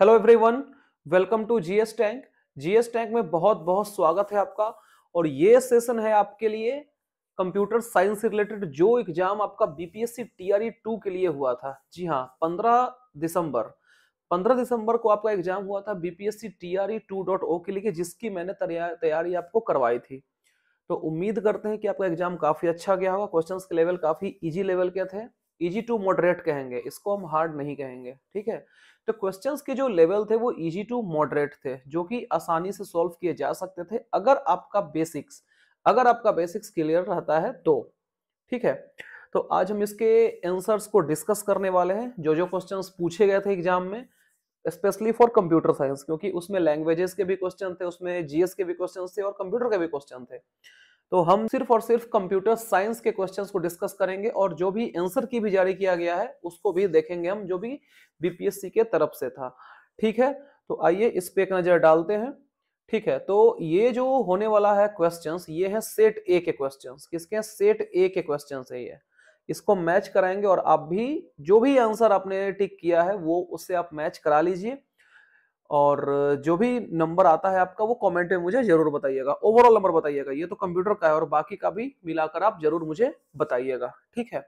Hello everyone welcome to GS tank GS tank में बहुत बहुत स्वागत है आपका और ये सेशन है आपके लिए कंप्यूटर साइंस से रिलेटेड जो एग्जाम आपका बीपीएससी टीआरई टू के लिए हुआ था जी हाँ पंद्रह दिसंबर पंद्रह दिसंबर को आपका एग्जाम हुआ था BPSC TRE two dot O के लिए जिसकी मैंने तैयारी आपको करवाई थी तो उम्मीद करते हैं कि आपका एग्जाम काफी अच्छा गया होगा क्वेश्चन के लेवल काफी ईजी लेवल के थे इजी टू मॉडरेट कहेंगे इसको हम हार्ड नहीं कहेंगे ठीक है तो क्वेश्चंस के जो लेवल थे वो इजी टू मॉडरेट थे जो कि आसानी से सॉल्व किए जा सकते थे अगर आपका बेसिक्स अगर आपका बेसिक्स क्लियर रहता है तो ठीक है तो आज हम इसके आंसर्स को डिस्कस करने वाले हैं जो जो क्वेश्चंस पूछे गए थे एग्जाम में स्पेशली फॉर कंप्यूटर साइंस क्योंकि उसमें लैंग्वेजेस के भी क्वेश्चन थे उसमें जीएस के भी क्वेश्चन थे और कंप्यूटर के भी क्वेश्चन थे तो हम सिर्फ और सिर्फ कंप्यूटर साइंस के क्वेश्चंस को डिस्कस करेंगे और जो भी आंसर की भी जारी किया गया है उसको भी देखेंगे हम जो भी बीपीएससी के तरफ से था ठीक है तो आइए इस पे एक नज़र डालते हैं ठीक है तो ये जो होने वाला है क्वेश्चंस ये है सेट ए के क्वेश्चंस किसके सेट ए के क्वेश्चन है ये इसको मैच कराएंगे और आप भी जो भी आंसर आपने टिक किया है वो उससे आप मैच करा लीजिए और जो भी नंबर आता है आपका वो कमेंट में मुझे जरूर बताइएगा ओवरऑल नंबर बताइएगा ये तो कंप्यूटर का है और बाकी का भी मिलाकर आप जरूर मुझे बताइएगा ठीक है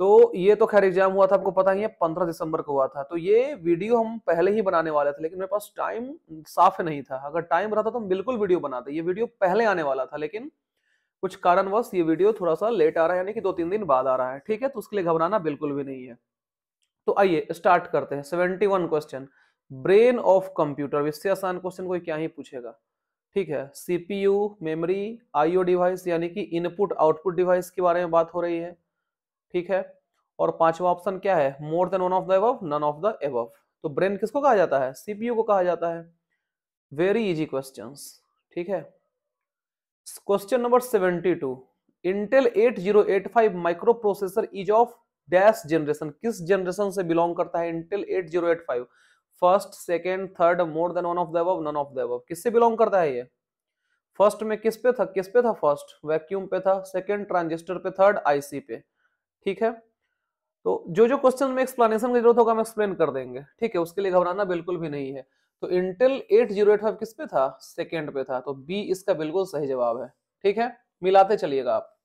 तो ये तो खैर एग्जाम हुआ था आपको पता ही है पंद्रह दिसंबर को हुआ था तो ये वीडियो हम पहले ही बनाने वाले थे लेकिन मेरे पास टाइम साफ नहीं था अगर टाइम रहता तो हम बिल्कुल वीडियो बनाते ये वीडियो पहले आने वाला था लेकिन कुछ कारणवश ये वीडियो थोड़ा सा लेट आ रहा है यानी कि दो तीन दिन बाद आ रहा है ठीक है तो उसके लिए घबराना बिल्कुल भी नहीं है तो आइए स्टार्ट करते हैं seventy one question brain of computer इससे आसान क्वेश्चन कोई क्या ही पूछेगा ठीक है सीपीयू मेमोरी आईओ डिवाइस यानी कि इनपुट आउटपुट डिवाइस के बारे में बात हो रही है ठीक है और पांचवा ऑप्शन क्या है more than one of the above none of the above तो ब्रेन किसको कहा जाता है सीपीयू को कहा जाता है वेरी इजी क्वेश्चन ठीक है question number seventy two Intel eight zero eight five microprocessor is of dash generation किस जनरेशन से बिलोंग करता है Intel eight zero eight five first second third more than one of the of दिससे belong करता है ये first में किस पे था किस पे था फर्स्ट वैक्यूम पे था सेकेंड ट्रांजिस्टर पे थर्ड आईसी पे ठीक है तो जो जो क्वेश्चन में एक्सप्लेनेशन की जरूरत होगा हम एक्सप्लेन कर देंगे ठीक है उसके लिए घबराना बिल्कुल भी नहीं है तो इंटेल एट 8085 किस पे था सेकेंड पे था तो बी इसका बिल्कुल सही जवाब है ठीक है मिलाते चलिएगा आप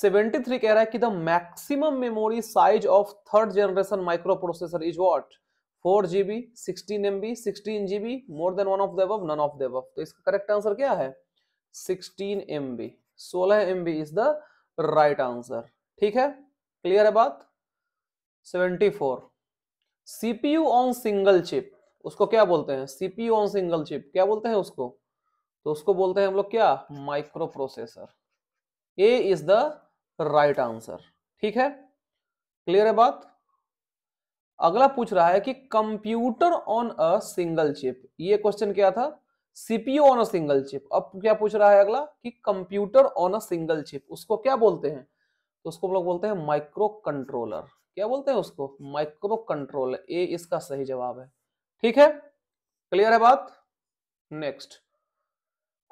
सेवेंटी थ्री कह रहा है कि the maximum memory size of third generation microprocessor is what four G B sixteen M B sixteen G B more than one of the above none of the above तो इसका correct answer क्या है sixteen M B सोलह M B is the right answer ठीक है clear है बात seventy four CPU on single chip उसको क्या बोलते हैं सीपीयू ऑन सिंगल चिप क्या बोलते हैं उसको तो उसको बोलते हैं हम लोग क्या microprocessor A is the right answer ठीक है क्लियर है बात अगला पूछ रहा है कि computer on a single chip ये क्वेश्चन क्या था CPU on a single chip अब क्या पूछ रहा है अगला कि computer on a single chip उसको क्या बोलते हैं तो उसको हम लोग बोलते हैं माइक्रो कंट्रोलर क्या बोलते हैं उसको माइक्रो कंट्रोलर ए इसका सही जवाब है ठीक है क्लियर है बात next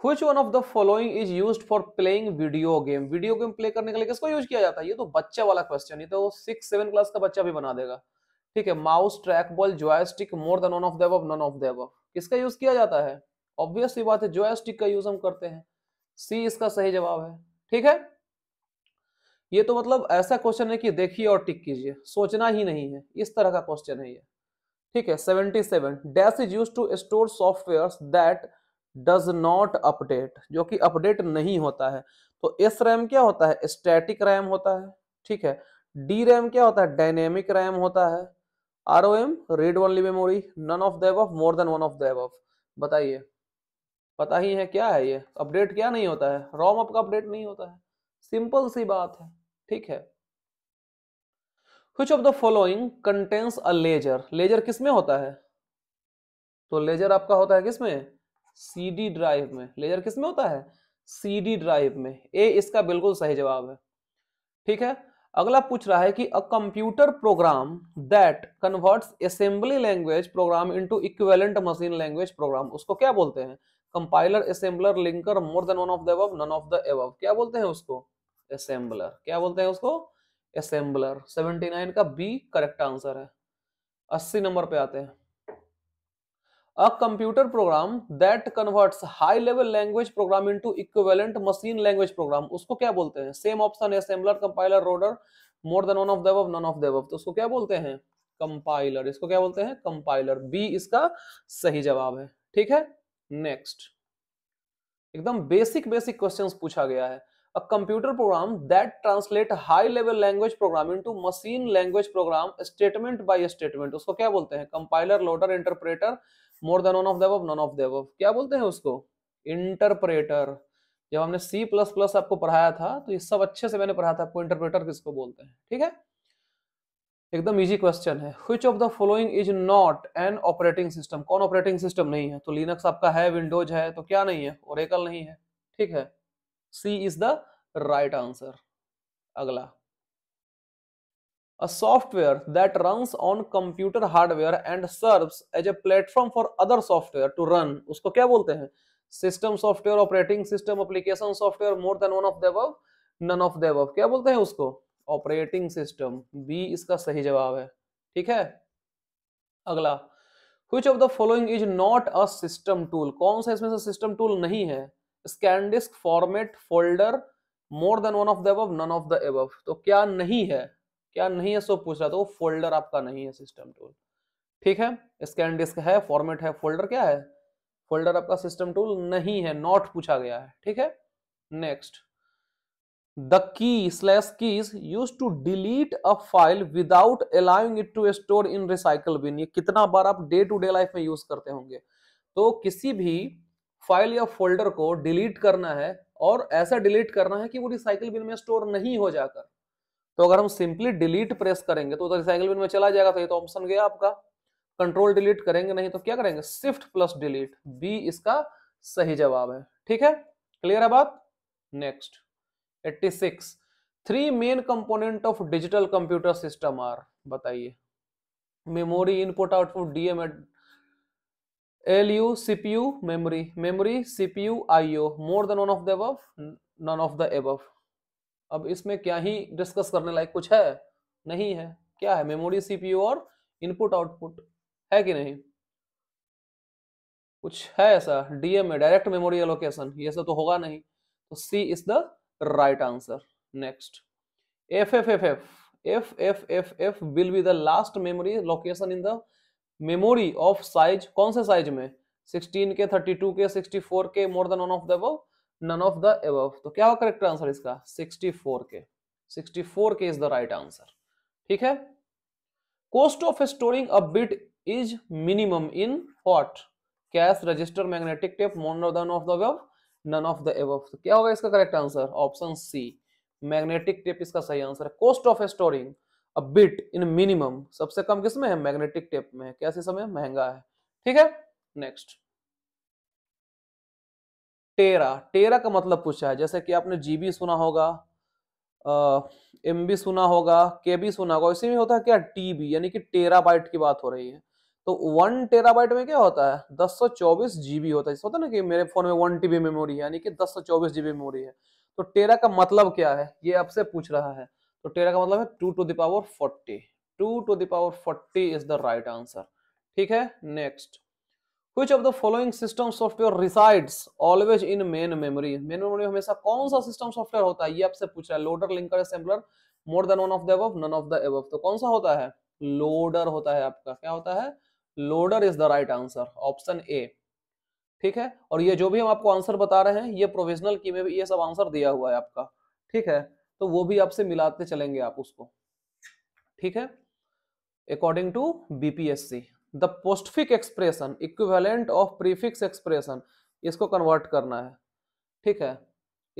which one of the following is used for playing video game video game play करने के लिए किसको यूज किया जाता है ये तो बच्चा वाला क्वेश्चन ये तो सिक्स सेवन क्लास का बच्चा भी बना देगा ठीक है mouse trackball joystick more than of the above none of the above किसका यूज किया जाता है ऑब्वियसली बात है जॉयस्टिक का यूज हम करते हैं सी इसका सही जवाब है ठीक है ये तो मतलब ऐसा क्वेश्चन है कि देखिए और टिक कीजिए सोचना ही नहीं है इस तरह का क्वेश्चन है ये ठीक है seventy seven dash is use to store software that does not update जो कि अपडेट नहीं होता है तो एस रैम क्या होता है स्टैटिक रैम होता है ठीक है डी रैम क्या होता है डायनेमिक रैम होता है R O M read only memory none of the above more than one of the above बताइए पता ही है क्या है ये अपडेट क्या नहीं होता है रोम अप का अपडेट नहीं होता है सिंपल सी बात है ठीक है कुछ of the following contains a laser laser किसमें होता है तो लेजर आपका होता है किसमें सीडी ड्राइव में लेजर किसमें होता है सीडी ड्राइव में ए इसका बिल्कुल सही जवाब है ठीक है अगला पूछ रहा है कि a computer program that converts assembly language program into equivalent machine language program उसको क्या बोलते हैं compiler assembler linker more than one of the above none of the above क्या बोलते हैं उसको असेंबलर क्या बोलते हैं उसको असेंबलर 79 का बी करेक्ट आंसर है 80 नंबर पे आते हैं a computer program that converts high level language program into equivalent machine language program उसको क्या बोलते हैं same option assembler compiler loader more than one of the above none of the above तो उसको क्या बोलते हैं कंपाइलर इसको क्या बोलते हैं कंपाइलर बी इसका सही जवाब है ठीक है नेक्स्ट एकदम बेसिक बेसिक क्वेश्चंस पूछा गया है a computer program that translate high level language program into machine language program statement by statement usko kya bolte hain compiler loader interpreter more than one of the above none of the above kya bolte hain usko interpreter जब हमने C++ आपको पढ़ाया था तो ये सब अच्छे से मैंने पढ़ा था आपको इंटरप्रेटर किसको बोलते हैं ठीक है एकदम इजी क्वेश्चन है which of the following is not an operating system कौन ऑपरेटिंग सिस्टम नहीं है तो लिनक्स आपका है विंडोज है तो क्या नहीं है ओरेकल नहीं है ठीक है C is the right answer अगला a software that runs on computer hardware and serves as a platform for other software to run उसको क्या बोलते हैं system software operating system application software more than one of the above none of the above क्या बोलते हैं उसको operating system B इसका सही जवाब है ठीक है अगला which of the following is not a system tool कौन सा इसमें से सिस्टम टूल नहीं है scan disk format folder more than one of the above none of the above तो क्या नहीं है क्या नहीं है सो पूछ रहा था वो फोल्डर आपका नहीं है सिस्टम टूल ठीक है स्कैन डिस्क है फॉर्मेट है फोल्डर क्या है फोल्डर आपका सिस्टम टूल नहीं है नॉट पूछा गया है ठीक है next the key slash keys use to delete a file without allowing it to store in recycle bin ये कितना बार आप डे टू डे लाइफ में यूज करते होंगे तो किसी भी फाइल या फोल्डर को डिलीट करना है और ऐसा डिलीट करना है कि वो रिसाइकिल बिन में स्टोर नहीं हो जाकर तो अगर हम सिंपली डिलीट प्रेस करेंगे तो रिसाइकिल बिन में चला जाएगा तो ये तो ऑप्शन गया आपका कंट्रोल डिलीट करेंगे नहीं तो क्या करेंगे शिफ्ट प्लस डिलीट बी इसका सही जवाब है ठीक है क्लियर है बात next 86 three main component of digital computer system are बताइए memory input output DM L U C P U memory memory C P U I O more than of the above none of the above अब इसमें क्या ही discuss करने लायक कुछ है नहीं है क्या है मेमोरी यू और इनपुट आउटपुट है कि नहीं कुछ है ऐसा डीएम में डायरेक्ट मेमोरी एलोकेशन ये सब तो होगा नहीं तो C is the right answer next F F F F F F F F will be the last memory location in the memory of size कौन से साइज में 16 के 32 K 64 K more than none of the above none of the above तो क्या होगा correct answer इसका 64 के 64 के इज द राइट आंसर ठीक है cost of storing a bit is minimum in what cache register magnetic tape more than of the above none of the above तो क्या होगा इसका correct answer option C magnetic tape इसका सही आंसर है cost of storing a bit in minimum सबसे कम किस में है मैग्नेटिक टेप में है समय महंगा है ठीक है नेक्स्ट टेरा टेरा का मतलब पूछा है जैसे कि आपने जीबी सुना होगा एम बी सुना होगा के बी सुना होगा इसी में होता है क्या टीबी यानी कि बाइट की बात हो रही है तो वन टेरा बाइट में क्या होता है दस सौ चौबीस जीबी होता है होता ना कि मेरे फोन में वन टीबी मेमोरी है यानी कि दस सौ चौबीस जीबी मेमोरी है तो टेरा का मतलब क्या है ये आपसे पूछ रहा है तो टेरा का मतलब है two to the power forty two to the power forty is the right answer ठीक है next which of the following system software resides always in main memory main memory हमेशा कौन सा system software होता है ये आपसे पूछ रहा है loader linker assembler more than one of the above none of the above तो कौन सा होता है loader होता है आपका क्या होता है loader is the right answer option A ठीक है और ये जो भी हम आपको आंसर बता रहे हैं ये प्रोविजनल की में भी ये सब आंसर दिया हुआ है आपका ठीक है तो वो भी आपसे मिलाते चलेंगे आप उसको ठीक है according to BPSC the postfix expression equivalent of prefix expression इसको कन्वर्ट करना है ठीक है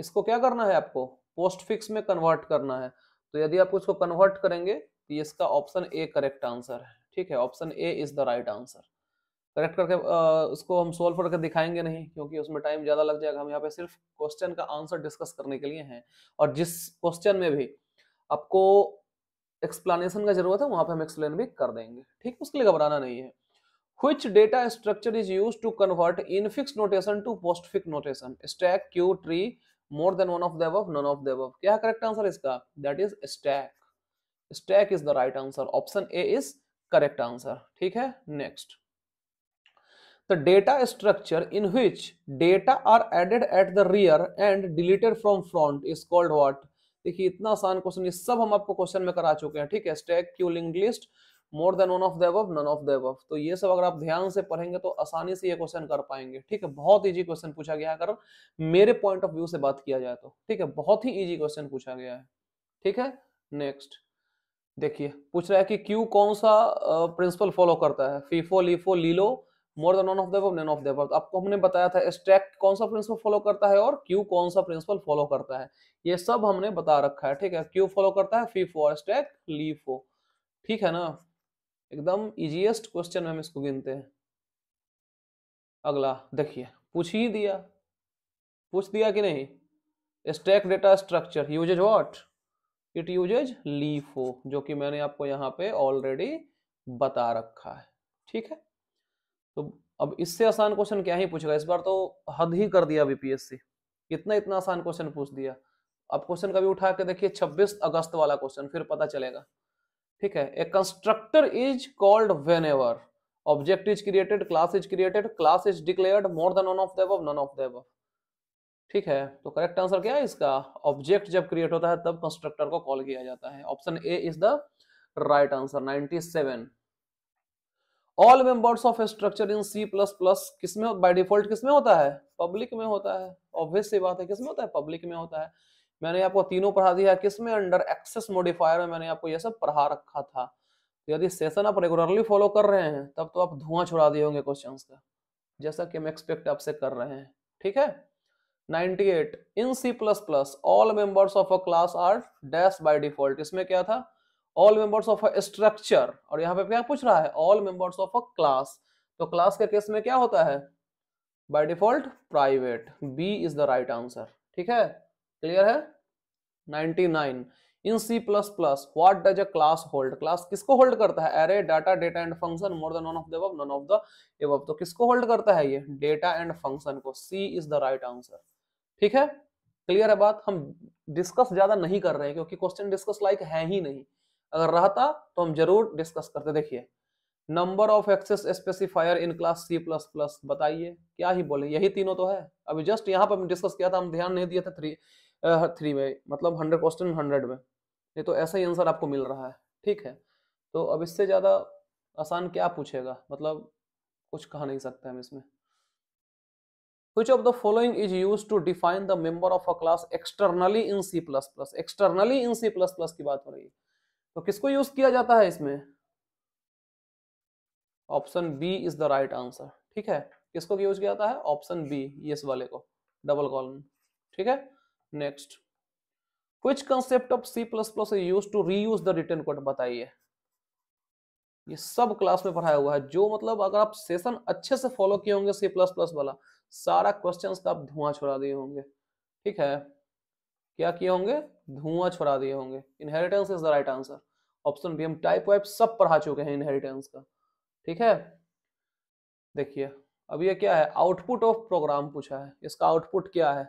इसको क्या करना है आपको पोस्टफिक्स में कन्वर्ट करना है तो यदि आप इसको कन्वर्ट करेंगे तो इसका ऑप्शन ए करेक्ट आंसर है ठीक है option A is the right answer correct करके आ, उसको हम सोल्व करके दिखाएंगे नहीं क्योंकि उसमें टाइम ज़्यादा लग जाएगा हम यहाँ पे सिर्फ क्वेश्चन का आंसर डिस्कस करने के लिए हैं और जिस क्वेश्चन में भी आपको एक्सप्लेनेशन का जरूरत है वहाँ पे हम एक्सप्लेन भी कर देंगे ठीक उसके लिए घबराना नहीं है which data structure is used to convert infix notation to postfix notation stack queue tree more than one of the above none of the above क्या correct answer है इसका that is stack stack is the right answer option A is correct answer ठीक है next the data structure in which data are added at the rear and deleted from front is called what देखिए इतना आसान question ये सब हम आपको question में करा चुके हैं ठीक है stack queue link list more than one of the above none of the above तो ये सब अगर आप ध्यान से पढ़ेंगे तो आसानी से ये क्वेश्चन कर पाएंगे ठीक है बहुत इजी क्वेश्चन पूछा गया है अगर मेरे पॉइंट ऑफ व्यू से बात किया जाए तो ठीक है बहुत ही इजी क्वेश्चन पूछा गया है ठीक है नेक्स्ट देखिए पूछ रहा है कि क्यू कौन सा प्रिंसिपल फॉलो करता है FIFO LIFO LILO more than of the none of the आपको हमने बताया था एस्ट्रैक्ट कौन सा प्रिंसिपल फॉलो करता है और क्यू कौन सा प्रिंसिपल फॉलो करता है ये सब हमने बता रखा है ठीक है क्यू फॉलो करता है फीफो और एस्ट्रैक्ट लीफो ठीक है ना एकदम इजिएस्ट क्वेश्चन में हम इसको गिनते हैं अगला देखिए पूछ ही दिया पूछ दिया कि नहीं stack data structure uses what it uses LIFO जो कि मैंने आपको यहाँ पे ऑलरेडी बता रखा है ठीक है तो अब इससे आसान क्वेश्चन क्या ही पूछेगा इस बार तो हद ही कर दिया बीपीएससी इतना इतना आसान क्वेश्चन पूछ दिया अब क्वेश्चन कभी उठा के देखिए 26 अगस्त वाला क्वेश्चन फिर पता चलेगा ठीक है a constructor is called whenever object is created class is created class is declared more than of the above none of the above ठीक है तो करेक्ट आंसर क्या है इसका ऑब्जेक्ट जब क्रिएट होता है तब कंस्ट्रक्टर को कॉल किया जाता है option A is the right answer 97 all members of structure in C plus plus किसमें बाय डिफॉल्ट किसमें होता है पब्लिक में होता है ऑब्वियस सी बात है किसमें होता है पब्लिक में होता है मैंने आपको तीनों पढ़ा दिया किसमें अंडर एक्सेस मोडिफायर में मैंने आपको यह सब पढ़ा रखा था तो यदि सेशन आप रेगुलरली फॉलो कर रहे हैं तब तो आप धुआं छुड़ा दिए होंगे क्वेश्चन का जैसा कि हम एक्सपेक्ट आपसे कर रहे हैं ठीक है 98 in C plus plus all members of a class are dash by default इसमें क्या था all members of a structure और यहाँ पे क्या पूछ रहा है all members of a class तो क्लास के केस में क्या होता है by default private B is the right answer ठीक है क्लियर है 99 in C plus plus what does a class hold class किसको होल्ड करता है अरे data data and function more than none of the none of the above तो किसको hold करता है ये डेटा एंड फंक्शन को C is the right answer ठीक है क्लियर है बात हम डिस्कस ज्यादा नहीं कर रहे हैं क्योंकि क्वेश्चन डिस्कस लाइक है ही नहीं अगर रहता तो हम जरूर डिस्कस करते देखिए number of access specifier in class C plus plus बताइए क्या ही बोले यही तीनों तो है अभी जस्ट यहाँ पर डिस्कस किया था हम ध्यान नहीं दिया था थ्री थ्री में मतलब हंड्रेड क्वेश्चन हंड्रेड में ये तो ऐसा ही आंसर आपको मिल रहा है ठीक है तो अब इससे ज़्यादा आसान क्या पूछेगा मतलब कुछ कहा नहीं सकते हम इसमें which of the following is used to define the member of a class externally in c++ externally in c++ की बात हो रही है तो किसको यूज किया जाता है इसमें option B is the right answer ठीक है किसको यूज किया जाता है ऑप्शन बी यस वाले को डबल कॉलम ठीक है नेक्स्ट कुछ concept of C plus plus use to reuse the written code बताइए ये सब क्लास में पढ़ाया हुआ है जो मतलब अगर आप सेशन अच्छे से फॉलो किए होंगे सी प्लस प्लस वाला सारा क्वेश्चन का आप धुआं छोड़ा दिए होंगे ठीक है क्या किए होंगे धुआं छोड़ा दिए होंगे inheritance is the right answer option B हम टाइप वाइप सब पढ़ा चुके हैं इनहेरिटेंस का ठीक है देखिए अब ये क्या है आउटपुट ऑफ प्रोग्राम पूछा है इसका आउटपुट क्या है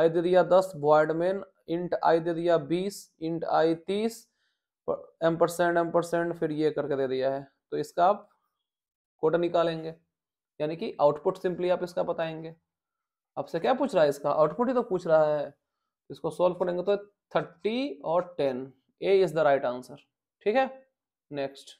आई दे दिया दस बॉयडमेन इंट आई दे दिया बीस इंट आई तीस एम परसेंट एम परसेंट फिर ये करके दे दिया है तो इसका आप कोटा निकालेंगे यानी कि आउटपुट सिंपली आप इसका बताएंगे आपसे क्या पूछ रहा है इसका आउटपुट ही तो पूछ रहा है इसको सॉल्व करेंगे तो थर्टी और ten A is the right answer ठीक है next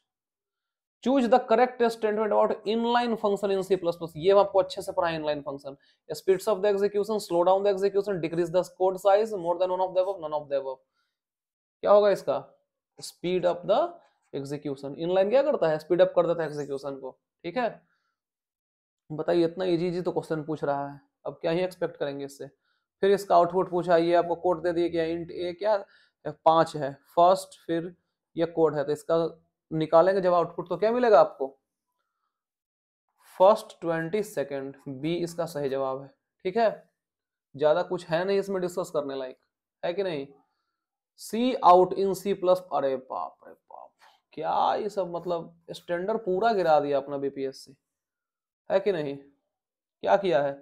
choose the correct statement about inline function in C plus plus ये आपको अच्छे से पढ़ा inline function speeds of the execution slow down the execution decrease the code size more than one of the none of the क्या होगा इसका speed up the execution inline क्या करता है स्पीड अप कर देता है एग्जीक्यूशन को ठीक है बताइए इतना इजी इजी तो क्वेश्चन पूछ रहा है अब क्या ही एक्सपेक्ट करेंगे इससे फिर इसका आउटपुट पूछा ये आपको कोड दे दिए क्या इंट ए क्या पांच है फर्स्ट फिर ये कोड है तो इसका निकालेंगे जब आउटपुट तो क्या मिलेगा आपको फर्स्ट ट्वेंटी सेकेंड बी इसका सही जवाब है ठीक है ज़्यादा कुछ है नहीं इसमें डिस्कस करने लायक है कि नहीं सी आउट इन सी प्लस अरे पाप अरे पाप क्या ये सब मतलब स्टैंडर्ड पूरा गिरा दिया अपना बीपीएससी है कि नहीं क्या किया है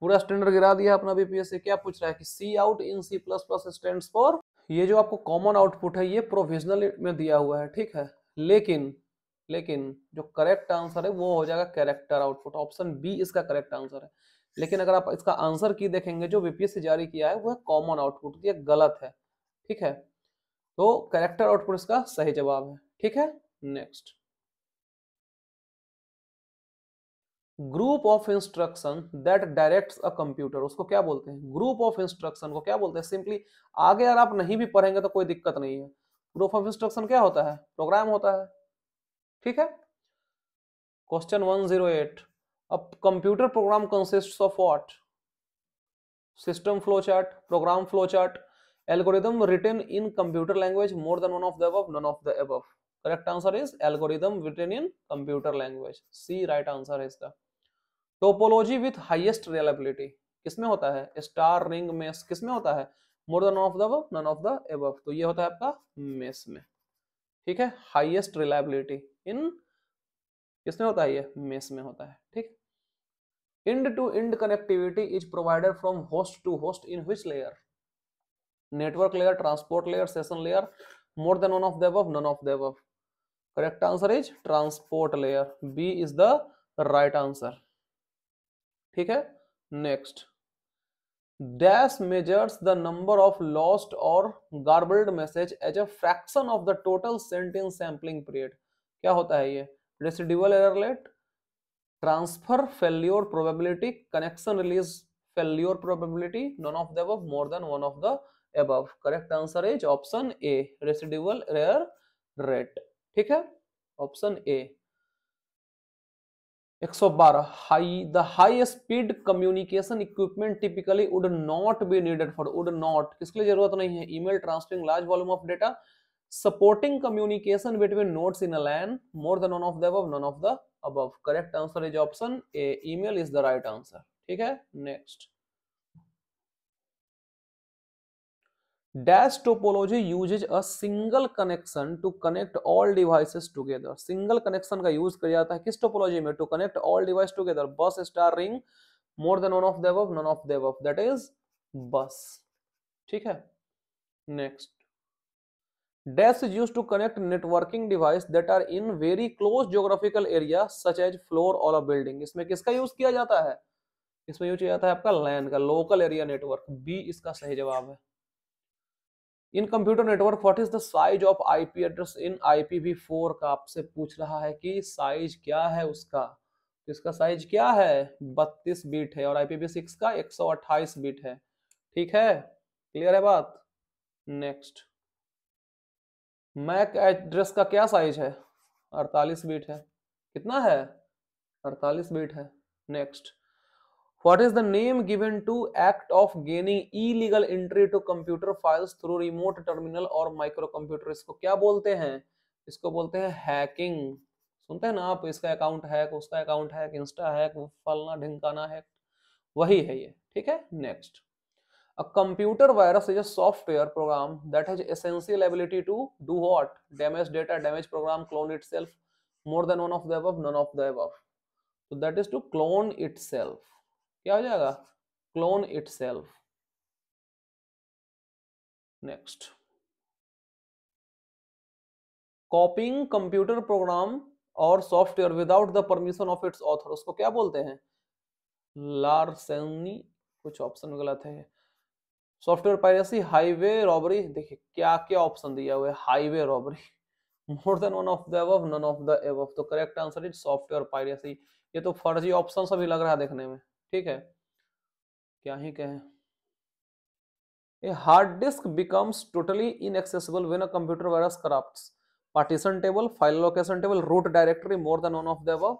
पूरा स्टैंडर्ड गिरा दिया अपना बीपीएससी क्या पूछ रहा है कि C out in C plus plus stand for ये जो आपको कॉमन आउटपुट है ये प्रोविजनल में दिया हुआ है ठीक है लेकिन लेकिन जो करेक्ट आंसर है वो हो जाएगा कैरेक्टर आउटपुट ऑप्शन बी इसका करेक्ट आंसर है लेकिन अगर आप इसका आंसर की देखेंगे जो बीपीएससी जारी किया है वो है कॉमन आउटपुट ये गलत है ठीक है तो करेक्टर आउटपुट इसका सही जवाब है ठीक है next group of instruction that directs a computer उसको क्या बोलते हैं ग्रुप ऑफ इंस्ट्रक्शन को क्या बोलते हैं सिंपली आगे अगर आप नहीं भी पढ़ेंगे तो कोई दिक्कत नहीं है ग्रुप ऑफ इंस्ट्रक्शन क्या होता है प्रोग्राम होता है ठीक है क्वेश्चन 108 अब computer program consist of what system flow chart program flow chart algorithm written in computer language more than one of the above none of the above correct answer is algorithm written in computer language C right answer is the topology with highest reliability किसमें होता है star ring mesh किसमें होता है more than of the none of the above तो ये होता है आपका मेस में ठीक है हाइएस्ट रिलायबिलिटी इन किसमें होता है ये मेस में होता है ठीक end to end connectivity is provided from host to host in which layer network layer transport layer session layer more than one of the above none of the above correct answer is transport layer B is the right answer ठीक है next dash measures the number of lost और garbled message as a fraction of the total sent in sampling period क्या होता है ये residual error transfer failure probability connection release failure probability none of the more than one of the above correct answer is option A residual error rate ठीक है option A 112 high the high speed communication equipment typically would not be needed for would not इसके लिए जरूरत नहीं है email transferring large volume of data supporting communication between nodes in a LAN more than one of the above none of the above correct answer is option A email is the right answer ठीक है next dash topology use a single connection to connect all devices together single connection का use किया जाता है किस topology में to connect all device together bus star ring more than one of the above none of the above that is bus ठीक है next dash is use to connect networking device that are in very close geographical area such as floor all a building इसमें किसका use किया जाता है इसमें use किया जाता है आपका लैंड का लोकल एरिया नेटवर्क बी इसका सही जवाब है in computer network what is the size of IP address in four का आपसे पूछ रहा है कि साइज क्या है उसका इसका साइज क्या है 32 बिट है और सिक्स का 128 बिट है ठीक है क्लियर है बात नेक्स्ट मैक एड्रेस का क्या साइज है 48 बिट है कितना है 48 बिट है next what is the name given to act of gaining illegal entry to computer files through remote terminal और microcomputer इसको क्या बोलते हैं इसको बोलते हैं हैकिंग सुनते हैं ना आप इसका अकाउंट हैक उसका अकाउंट हैक इंस्टा हैक फलना ढिंकाना हैक वही है ये ठीक है next A computer virus is a software program that has essential ability to do what? Damage data, damage program, clone itself, more than one of the above, none of the above. So that is to clone itself. क्या हो जाएगा clone it next copying computer program और software without the permission of its author उसको क्या बोलते हैं लारसेनी कुछ option गलत है सॉफ्टवेयर पायरेसी हाईवे रॉबरी देखिए क्या क्या ऑप्शन दिया हुआ है highway robbery more than one of the above none of the above तो correct answer is software piracy ये तो फर्जी ऑप्शन सभी लग रहा है देखने में ठीक है क्या ही कहें a hard disk becomes totally inaccessible when a computer virus corrupts partition table file location table root directory more than one of the above,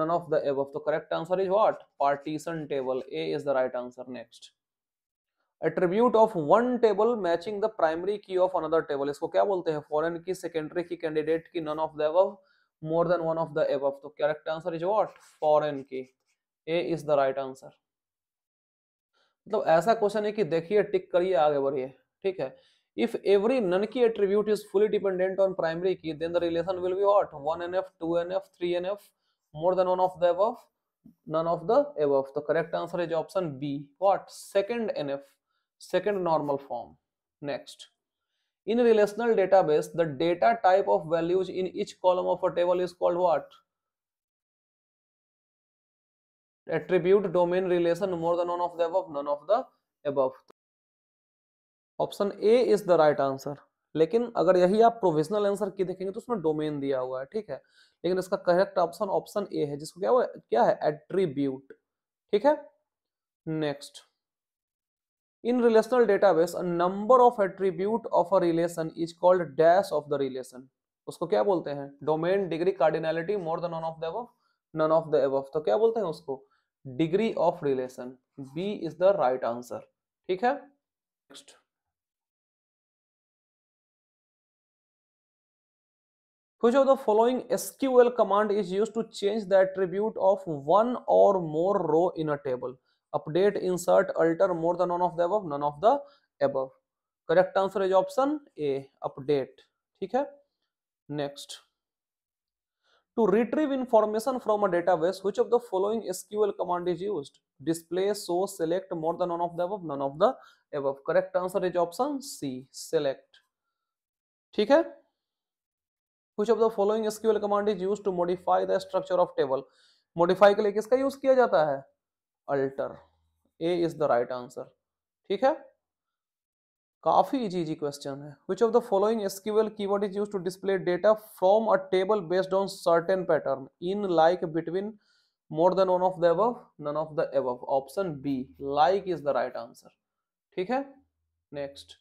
none of the above. The तो correct answer is what? Partition table. A is the right answer. Next. Attribute of one table matching the primary key of another table इसको क्या बोलते हैं फॉरन की secondary key candidate key none of the above more than one of the above तो correct answer is what foreign key A is the right answer मतलब ऐसा question है कि देखिए टिक करिए आगे बढ़िए ठीक है if every nuncki attribute is fully dependent on primary key then the relation will be what 1nf 2nf 3nf more than one of the above none of the above the correct answer is option b what second nf second normal form next in relational database the data type of values in each column of a table is called what attribute domain relation more than none of the above none of the above option A is the right answer लेकिन अगर यही आप provisional answer की देखेंगे तो उसमें domain दिया हुआ है ठीक है लेकिन इसका करेक्ट ऑप्शन ऑप्शन ए है जिसको क्या हुआ क्या है एट्रीब्यूट ठीक है next in relational database number of attribute of a relation is called dash of the relation उसको क्या बोलते हैं domain degree cardinality more the none of the above none of the above तो क्या बोलते हैं उसको degree of relation B is the right answer ठीक है next Which of the following SQL command is used to change the attribute of one or more row in a table? Update, insert, alter, more than none of the above, none of the above. Correct answer is option A, update. ठीक है? Next. to retrieve information from a database which of the following sql command is used display show select more than none of the above none of the above correct answer is option c select ठीक है which of the following sql command is used to modify the structure of table modify के लिए किसका use किया जाता है alter a is the right answer ठीक है काफ़ी इजी इजी क्वेश्चन है which of the following SQL keyword is use to display data from a table based on certain pattern in like between more than one of the above none of the above option B like is the right answer ठीक है next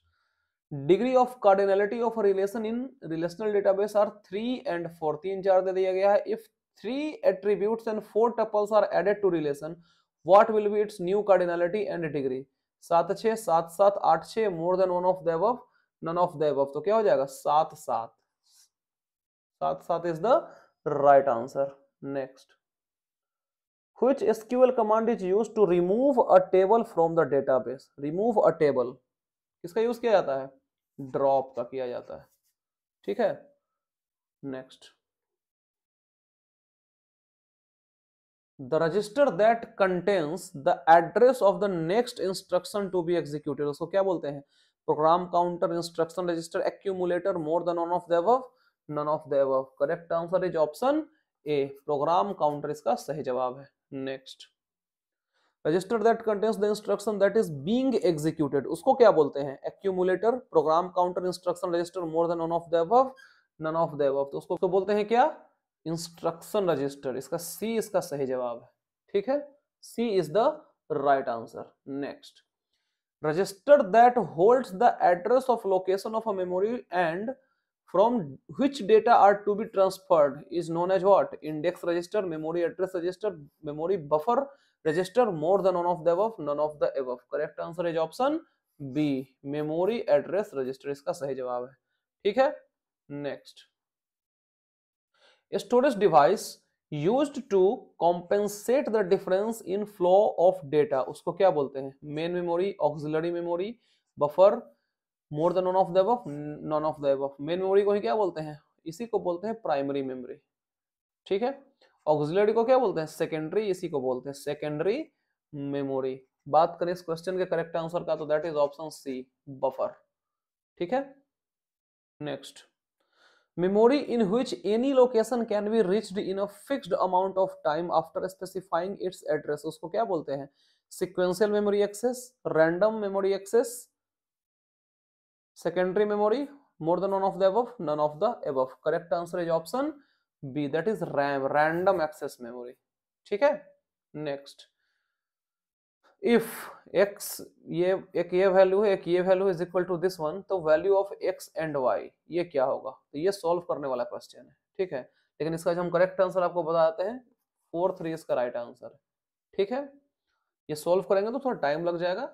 degree of cardinality of relation in relational database are three and four तीन चार दे दिया गया है if three attribute and four tuples are added to relation what will be its new cardinality and degree सात छे सात सात आठ छ more than one of the above none of the above तो क्या हो जाएगा सात सात सात सात is the right answer next which SQL command is use to remove a table from the database remove a table किसका यूज किया जाता है ड्रॉप का किया जाता है ठीक है next the register that contains the address of the next instruction to be executed उसको क्या बोलते हैं program counter instruction register accumulator more than one of the above none of the above correct answer is option A program counter इसका सही जवाब है next register that contains the instruction that is being executed उसको क्या बोलते हैं accumulator program counter instruction register more than one of the above none of the above तो उसको तो बोलते हैं क्या इंस्ट्रक्शन रजिस्टर इसका सी इसका सही जवाब है ठीक है C is the right answer next register that holds the address of location of a memory and from which data are to be transferred is known as what index register memory address register memory buffer register more than of the of the above correct answer is option B memory address register इसका सही जवाब है ठीक है next a storage device used to compensate the difference in flow of data उसको क्या बोलते हैं main memory auxiliary memory buffer more than none of the above none of the above main memory को ही क्या बोलते हैं इसी को बोलते हैं primary memory ठीक है ऑक्सिलरी को क्या बोलते हैं सेकेंडरी इसी को बोलते हैं सेकेंडरी मेमोरी बात करें इस क्वेश्चन के करेक्ट आंसर का तो that is option C buffer ठीक है next memory in which any location can be reached in a fixed amount of time after specifying its address उसको क्या बोलते हैं sequential memory access random memory access secondary memory more than of the above none of the above correct answer is option B that is RAM random access memory ठीक है next if x ये एक ये value है एक ये value is equal to this one तो value of X and Y ये क्या होगा तो ये सॉल्व करने वाला क्वेश्चन है ठीक है लेकिन इसका जो हम करेक्ट आंसर आपको बताते हैं फोर थ्री इसका राइट आंसर ठीक है ये सॉल्व करेंगे तो थोड़ा टाइम लग जाएगा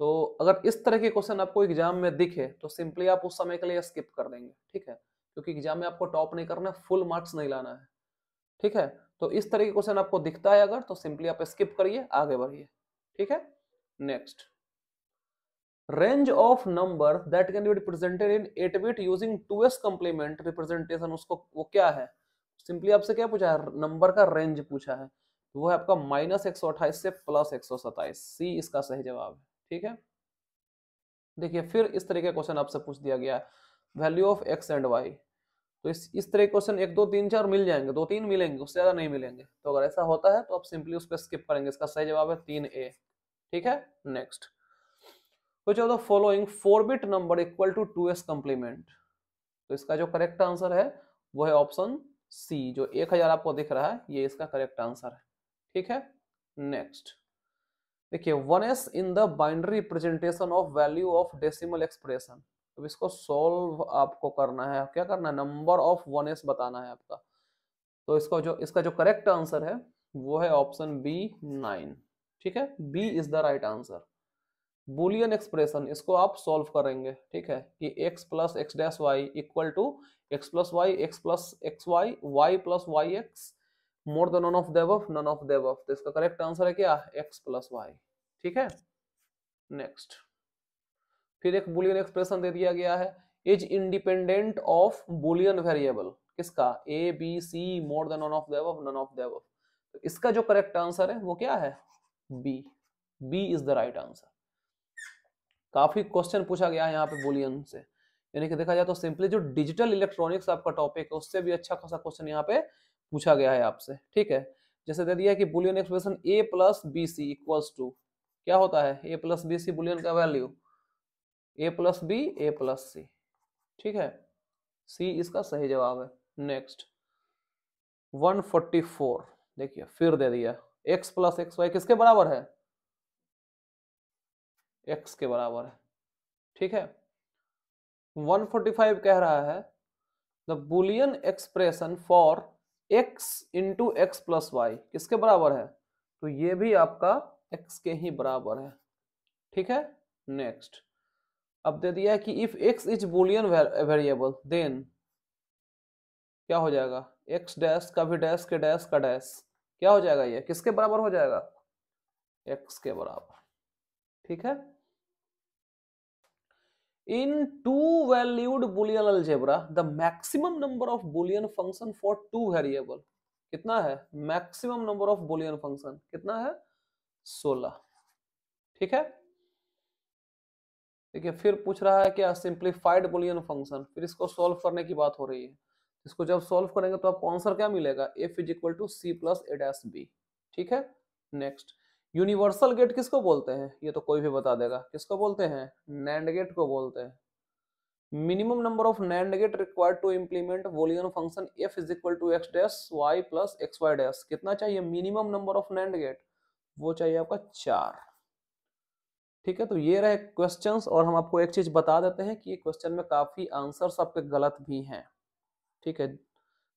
तो अगर इस तरह के क्वेश्चन आपको एग्जाम में दिखे तो सिंपली आप उस समय के लिए स्किप कर देंगे ठीक है क्योंकि एग्जाम में आपको टॉप नहीं करना है फुल मार्क्स नहीं लाना है ठीक है तो इस तरह के क्वेश्चन आपको दिखता है अगर तो सिंपली आप स्किप करिए आगे बढ़िए ठीक है next range of number that can be represented in eight bit using two's complement representation उसको वो क्या है सिंपली आपसे क्या पूछा है नंबर का रेंज पूछा है वो है आपका माइनस एक से प्लस एक सी इसका सही जवाब है ठीक है देखिए फिर इस तरीके का क्वेश्चन आपसे पूछ दिया गया है value of X and Y तो इस इस तरह क्वेश्चन एक दो तीन चार मिल जाएंगे दो तीन मिलेंगे उससे ज़्यादा नहीं मिलेंगे तो अगर ऐसा होता है तो आप सिंपली उस पर स्किप करेंगे इसका सही जवाब है तीन ए ठीक है next which of the following four bit number equal to two's complement तो इसका जो करेक्ट आंसर है वो है ऑप्शन सी जो एक हजार आपको दिख रहा है ये इसका करेक्ट आंसर है ठीक है नेक्स्ट देखिए one's in the binary representation of value of decimal expression अब इसको सॉल्व आपको करना है क्या करना है नंबर ऑफ वन एस बताना है आपका तो इसको जो इसका जो करेक्ट आंसर है वो है ऑप्शन बी नाइन ठीक है B is the right answer Boolean expression इसको आप सॉल्व करेंगे ठीक है कि x plus X dash Y equal to X plus Y X plus X Y Y plus Y X more than of the above none of the above तो इसका correct answer है क्या x प्लस वाई ठीक है नेक्स्ट फिर एक Boolean expression दे दिया गया है is independent of Boolean variable किसका A B C more than of the above none of the above तो इसका जो करेक्ट आंसर है वो क्या है B B is the right answer काफी क्वेश्चन पूछा गया है यहाँ पे बुलियन से यानी कि देखा जाए तो सिंपली जो डिजिटल इलेक्ट्रॉनिक्स आपका टॉपिक है उससे भी अच्छा खासा क्वेश्चन यहाँ पे पूछा गया है आपसे ठीक है जैसे दे दिया कि Boolean expression A plus B C equals to क्या होता है A plus B C Boolean का value A plus B A plus C ठीक है सी इसका सही जवाब है नेक्स्ट 144 देखिए फिर दे दिया एक्स प्लस एक्स वाई किसके बराबर है एक्स के बराबर है ठीक है 145 कह रहा है the Boolean expression for X into X plus Y किसके बराबर है तो ये भी आपका एक्स के ही बराबर है ठीक है नेक्स्ट अब दे दिया कि if X is Boolean variable then क्या हो जाएगा एक्स डैश का भी डैश के डैश का डैश क्या हो जाएगा ये किसके बराबर हो जाएगा एक्स के बराबर ठीक है in two valued Boolean algebra the maximum number of Boolean function for two variable कितना है maximum number of Boolean function कितना है सोलह ठीक है ठीक है फिर पूछ रहा है क्या सिंप्लीफाइड बुलियन फंक्शन फिर इसको सॉल्व करने की बात हो रही है इसको जब सॉल्व करेंगे तो आपको आंसर क्या मिलेगा F is equal to C plus A dash B ठीक है नेक्स्ट यूनिवर्सल गेट किसको बोलते हैं ये तो कोई भी बता देगा किसको बोलते हैं नैंड गेट को बोलते हैं minimum number of NAND gate required to implement Boolean function F is equal to X dash Y plus X Y dash कितना चाहिए minimum number of NAND gate वो चाहिए आपका चार ठीक है तो ये रहे क्वेश्चंस और हम आपको एक चीज बता देते हैं कि ये क्वेश्चन में काफी आंसर्स आपके गलत भी हैं ठीक है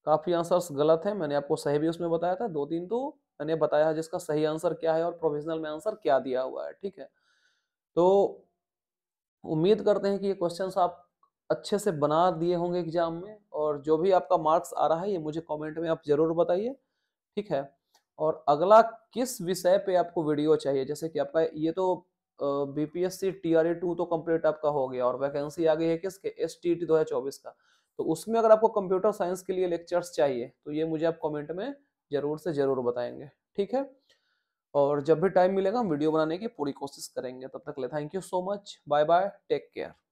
काफी आंसर्स गलत है मैंने आपको सही भी उसमें बताया था दो तीन तो मैंने बताया है जिसका सही आंसर क्या है और प्रोविजनल में आंसर क्या दिया हुआ है ठीक है तो उम्मीद करते हैं कि ये क्वेश्चन आप अच्छे से बना दिए होंगे एग्जाम में और जो भी आपका मार्क्स आ रहा है ये मुझे कमेंट में आप जरूर बताइए ठीक है और अगला किस विषय पे आपको वीडियो चाहिए जैसे कि आपका ये तो बीपीएससी टी आर टू तो कम्प्लीट आपका हो गया और वैकेंसी आ गई है किसके एस टी टी दो हजार चौबीस का तो उसमें अगर आपको कंप्यूटर साइंस के लिए लेक्चर्स चाहिए तो ये मुझे आप कमेंट में ज़रूर से ज़रूर बताएंगे ठीक है और जब भी टाइम मिलेगा हम वीडियो बनाने की पूरी कोशिश करेंगे तब तक ले thank you so much bye bye take care